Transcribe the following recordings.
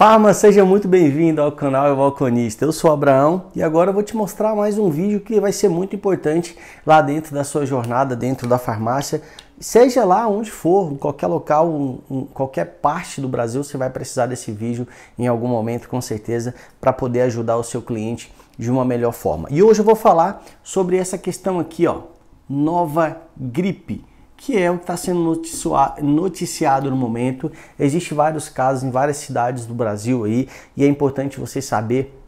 Farma, seja muito bem-vindo ao canal Eu Balconista. Eu sou Abraão e agora eu vou te mostrar mais um vídeo que vai ser muito importante lá dentro da sua jornada, dentro da farmácia. Seja lá onde for, em qualquer local, em qualquer parte do Brasil, você vai precisar desse vídeo em algum momento, com certeza, para poder ajudar o seu cliente de uma melhor forma. E hoje eu vou falar sobre essa questão aqui, ó, nova gripe que é o que está sendo noticiado no momento. Existem vários casos em várias cidades do Brasil aí e é importante você saber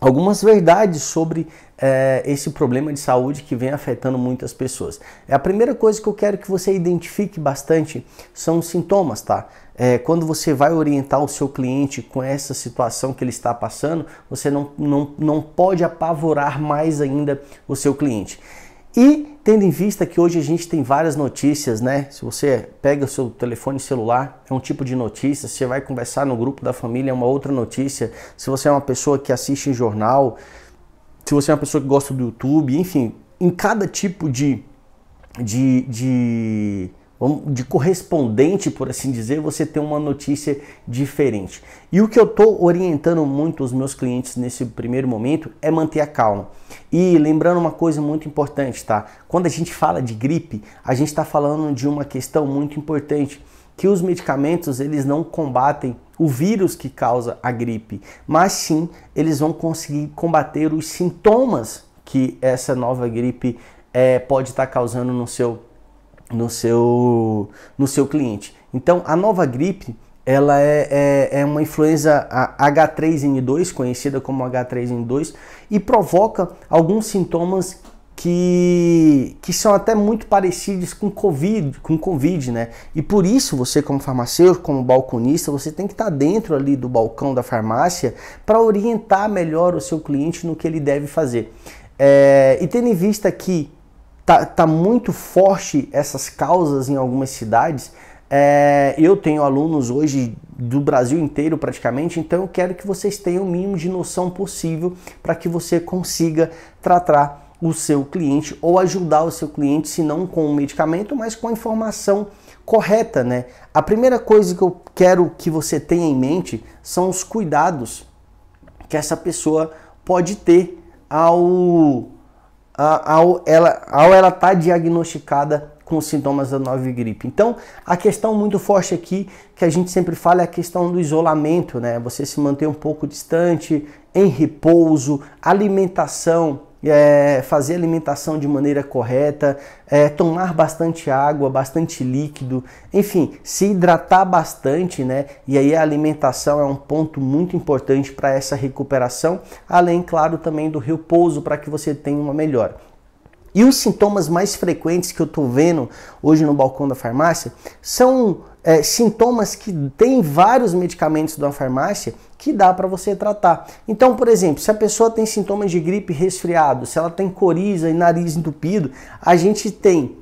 algumas verdades sobre é, esse problema de saúde que vem afetando muitas pessoas. É a primeira coisa que eu quero que você identifique bastante são os sintomas, tá? É, quando você vai orientar o seu cliente com essa situação que ele está passando, você não, não, não pode apavorar mais ainda o seu cliente. E Tendo em vista que hoje a gente tem várias notícias, né? Se você pega o seu telefone celular, é um tipo de notícia. Se você vai conversar no grupo da família, é uma outra notícia. Se você é uma pessoa que assiste jornal, se você é uma pessoa que gosta do YouTube, enfim, em cada tipo de, de, de de correspondente, por assim dizer, você tem uma notícia diferente. E o que eu estou orientando muito os meus clientes nesse primeiro momento é manter a calma. E lembrando uma coisa muito importante, tá? Quando a gente fala de gripe, a gente está falando de uma questão muito importante, que os medicamentos eles não combatem o vírus que causa a gripe, mas sim eles vão conseguir combater os sintomas que essa nova gripe é, pode estar tá causando no seu, no seu, no seu cliente. Então, a nova gripe ela é, é, é, uma influenza H3N2, conhecida como H3N2, e provoca alguns sintomas que, que são até muito parecidos com COVID, com COVID, né? E por isso você, como farmacêutico, como balconista, você tem que estar dentro ali do balcão da farmácia para orientar melhor o seu cliente no que ele deve fazer. É, e tendo em vista que tá, tá muito forte essas causas em algumas cidades, é, eu tenho alunos hoje do Brasil inteiro praticamente, então eu quero que vocês tenham o mínimo de noção possível para que você consiga tratar o seu cliente ou ajudar o seu cliente, se não com o medicamento, mas com a informação correta, né? A primeira coisa que eu quero que você tenha em mente são os cuidados que essa pessoa pode ter ao, ao ela ao ela estar tá diagnosticada com sintomas da nova gripe. Então, a questão muito forte aqui que a gente sempre fala é a questão do isolamento, né? Você se manter um pouco distante, em repouso, alimentação, é, fazer alimentação de maneira correta, é, tomar bastante água, bastante líquido, enfim, se hidratar bastante, né? E aí a alimentação é um ponto muito importante para essa recuperação, além, claro, também do repouso para que você tenha uma melhora. E os sintomas mais frequentes que eu estou vendo hoje no balcão da farmácia são é, sintomas que tem vários medicamentos da farmácia que dá para você tratar. Então, por exemplo, se a pessoa tem sintomas de gripe resfriado, se ela tem coriza e nariz entupido, a gente tem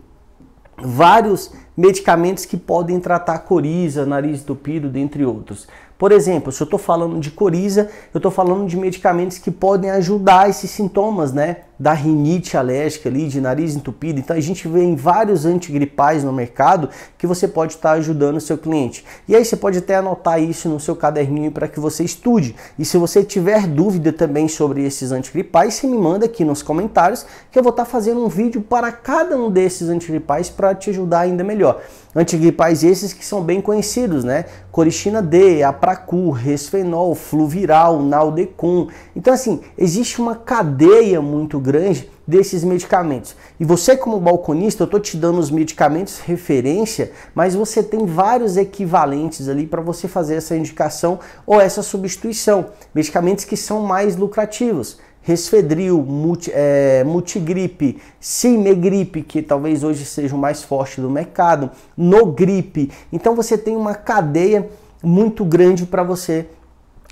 vários medicamentos que podem tratar coriza, nariz entupido, dentre outros. Por exemplo, se eu estou falando de coriza, eu estou falando de medicamentos que podem ajudar esses sintomas, né? da rinite alérgica ali, de nariz entupido. Então a gente vê em vários antigripais no mercado que você pode estar tá ajudando o seu cliente. E aí você pode até anotar isso no seu caderninho para que você estude. E se você tiver dúvida também sobre esses antigripais, você me manda aqui nos comentários que eu vou estar tá fazendo um vídeo para cada um desses antigripais para te ajudar ainda melhor. Antigripais esses que são bem conhecidos, né? Coristina D, Apracu, Resfenol, Fluviral, Naldecon. Então assim, existe uma cadeia muito grande desses medicamentos. E você, como balconista, eu estou te dando os medicamentos referência, mas você tem vários equivalentes ali para você fazer essa indicação ou essa substituição. Medicamentos que são mais lucrativos. Resfedril, multi, é, Multigripe, Cimegripe, que talvez hoje seja o mais forte do mercado, Nogripe. Então você tem uma cadeia muito grande para você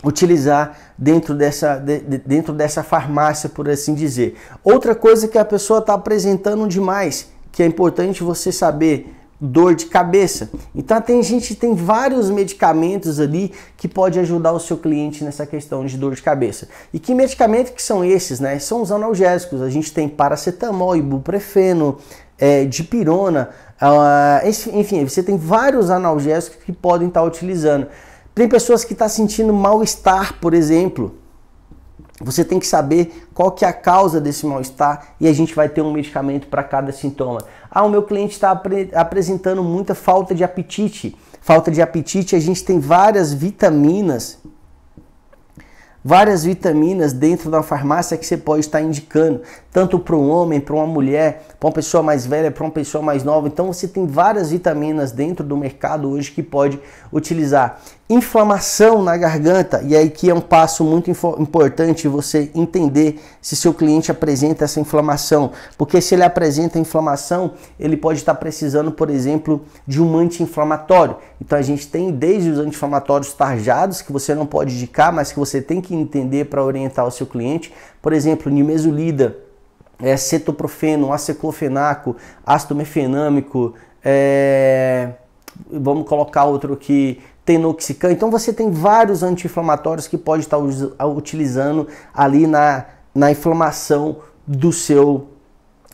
utilizar dentro dessa, de, dentro dessa farmácia, por assim dizer. Outra coisa que a pessoa está apresentando demais, que é importante você saber, dor de cabeça. Então tem gente tem vários medicamentos ali que pode ajudar o seu cliente nessa questão de dor de cabeça. E que medicamentos que são esses, né? São os analgésicos. A gente tem paracetamol, ibuprofeno, é, dipirona, uh, enfim, você tem vários analgésicos que podem estar tá utilizando. Tem pessoas que estão tá sentindo mal-estar, por exemplo. Você tem que saber qual que é a causa desse mal-estar e a gente vai ter um medicamento para cada sintoma. Ah, o meu cliente está apre- apresentando muita falta de apetite. Falta de apetite, a gente tem várias vitaminas várias vitaminas dentro da farmácia que você pode estar indicando, tanto para um homem, para uma mulher, para uma pessoa mais velha, para uma pessoa mais nova. Então você tem várias vitaminas dentro do mercado hoje que pode utilizar. Inflamação na garganta, e aí que é um passo muito importante você entender se seu cliente apresenta essa inflamação, porque se ele apresenta inflamação, ele pode estar precisando, por exemplo, de um anti-inflamatório. Então a gente tem desde os anti-inflamatórios tarjados que você não pode indicar, mas que você tem que entender para orientar o seu cliente. Por exemplo, nimesulida, é, cetoprofeno, aciclofenaco, ácido mefenâmico, é, vamos colocar outro aqui, tenoxicam. Então você tem vários anti-inflamatórios que pode estar utilizando ali na, na inflamação do seu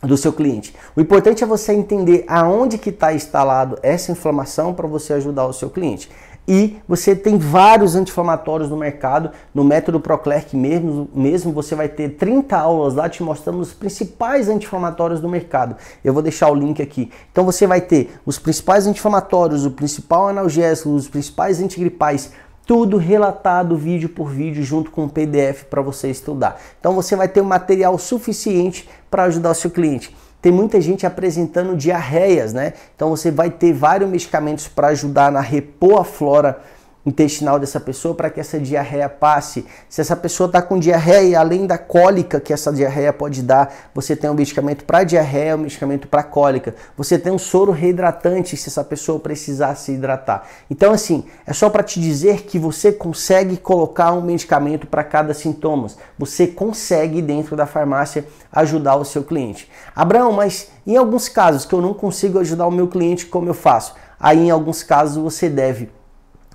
do seu cliente. O importante é você entender aonde que está instalado essa inflamação para você ajudar o seu cliente. E você tem vários anti-inflamatórios no mercado. No método Proclerc mesmo, mesmo você vai ter 30 aulas lá te mostrando os principais anti-inflamatórios do mercado. Eu vou deixar o link aqui. Então você vai ter os principais anti-inflamatórios, o principal analgésico, os principais antigripais, tudo relatado vídeo por vídeo junto com o PDF para você estudar. Então você vai ter um material suficiente para ajudar o seu cliente. Tem muita gente apresentando diarreias, né? Então você vai ter vários medicamentos para ajudar na repor a flora intestinal dessa pessoa para que essa diarreia passe. Se essa pessoa está com diarreia e além da cólica que essa diarreia pode dar, você tem um medicamento para diarreia, um medicamento para cólica. Você tem um soro reidratante se essa pessoa precisar se hidratar. Então assim, é só para te dizer que você consegue colocar um medicamento para cada sintoma. Você consegue dentro da farmácia ajudar o seu cliente. Abraão, mas em alguns casos que eu não consigo ajudar o meu cliente, como eu faço? Aí em alguns casos você deve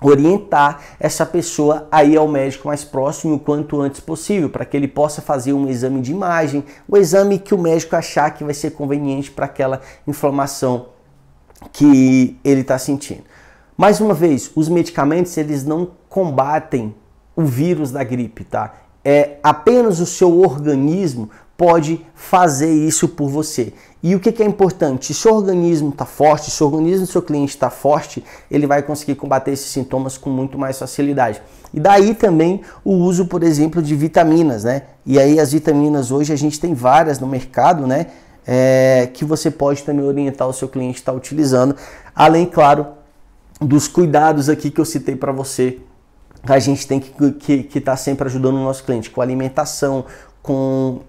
orientar essa pessoa a ir ao médico mais próximo o quanto antes possível, para que ele possa fazer um exame de imagem, o exame que o médico achar que vai ser conveniente para aquela inflamação que ele está sentindo. Mais uma vez, os medicamentos eles não combatem o vírus da gripe, tá? É apenas o seu organismo pode fazer isso por você. E o que, é importante? Se o organismo está forte, se o organismo do seu cliente está forte, ele vai conseguir combater esses sintomas com muito mais facilidade. E daí também o uso, por exemplo, de vitaminas, né? E aí as vitaminas hoje a gente tem várias no mercado, né? É, que você pode também orientar o seu cliente estar tá utilizando, além, claro, dos cuidados aqui que eu citei para você, a gente tem que estar que, que tá sempre ajudando o nosso cliente com alimentação, com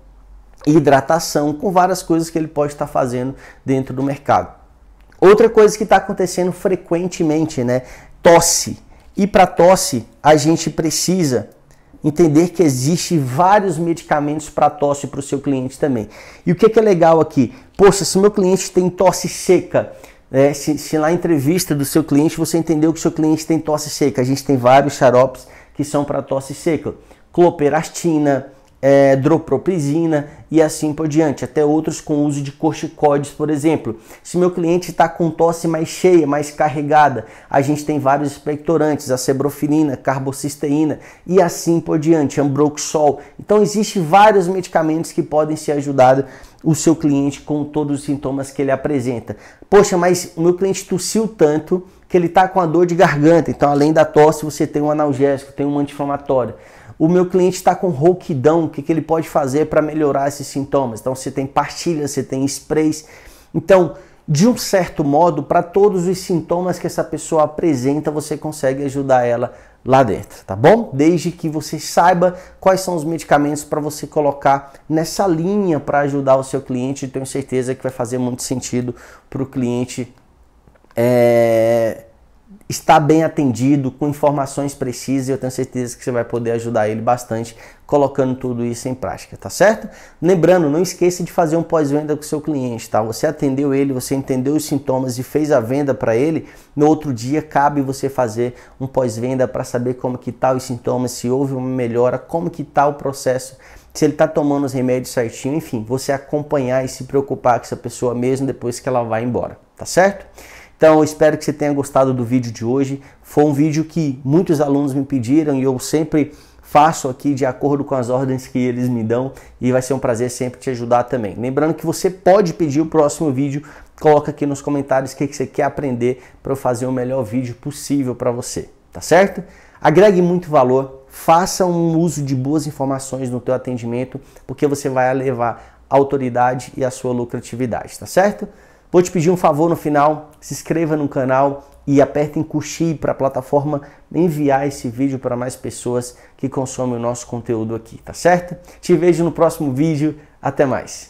hidratação, com várias coisas que ele pode estar fazendo dentro do mercado. Outra coisa que está acontecendo frequentemente, né? Tosse. E para tosse, a gente precisa entender que existe vários medicamentos para tosse para o seu cliente também. E o que, que é legal aqui? Poxa, se o meu cliente tem tosse seca, né, se, se, na entrevista do seu cliente você entendeu que o seu cliente tem tosse seca, a gente tem vários xaropes que são para tosse seca. Cloperastina, é, droproprisina e assim por diante, até outros com uso de corticoides, por exemplo. Se meu cliente está com tosse mais cheia, mais carregada, a gente tem vários expectorantes, acebrofilina, carbocisteína e assim por diante, ambroxol. Então existem vários medicamentos que podem ser ajudados o seu cliente com todos os sintomas que ele apresenta. Poxa, mas o meu cliente tossiu tanto que ele está com a dor de garganta, então além da tosse você tem um analgésico, tem um anti-inflamatório o meu cliente está com rouquidão, o que, que ele pode fazer para melhorar esses sintomas? Então, você tem pastilhas, você tem sprays. Então, de um certo modo, para todos os sintomas que essa pessoa apresenta, você consegue ajudar ela lá dentro, tá bom? Desde que você saiba quais são os medicamentos para você colocar nessa linha para ajudar o seu cliente, tenho certeza que vai fazer muito sentido para o cliente. É está bem atendido, com informações precisas, e eu tenho certeza que você vai poder ajudar ele bastante colocando tudo isso em prática, tá certo? Lembrando, não esqueça de fazer um pós-venda com o seu cliente, tá? Você atendeu ele, você entendeu os sintomas e fez a venda para ele, no outro dia cabe você fazer um pós-venda para saber como que tá os sintomas, se houve uma melhora, como que tá o processo se ele está tomando os remédios certinho, enfim, você acompanhar e se preocupar com essa pessoa mesmo depois que ela vai embora, tá certo? Então, espero que você tenha gostado do vídeo de hoje. Foi um vídeo que muitos alunos me pediram e eu sempre faço aqui de acordo com as ordens que eles me dão e vai ser um prazer sempre te ajudar também. Lembrando que você pode pedir o próximo vídeo, coloca aqui nos comentários o que, que você quer aprender para eu fazer o melhor vídeo possível para você, tá certo? Agregue muito valor, faça um uso de boas informações no teu atendimento, porque você vai levar autoridade e a sua lucratividade, tá certo? Vou te pedir um favor no final, se inscreva no canal e aperte em curtir para a plataforma enviar esse vídeo para mais pessoas que consomem o nosso conteúdo aqui, tá certo? Te vejo no próximo vídeo, até mais.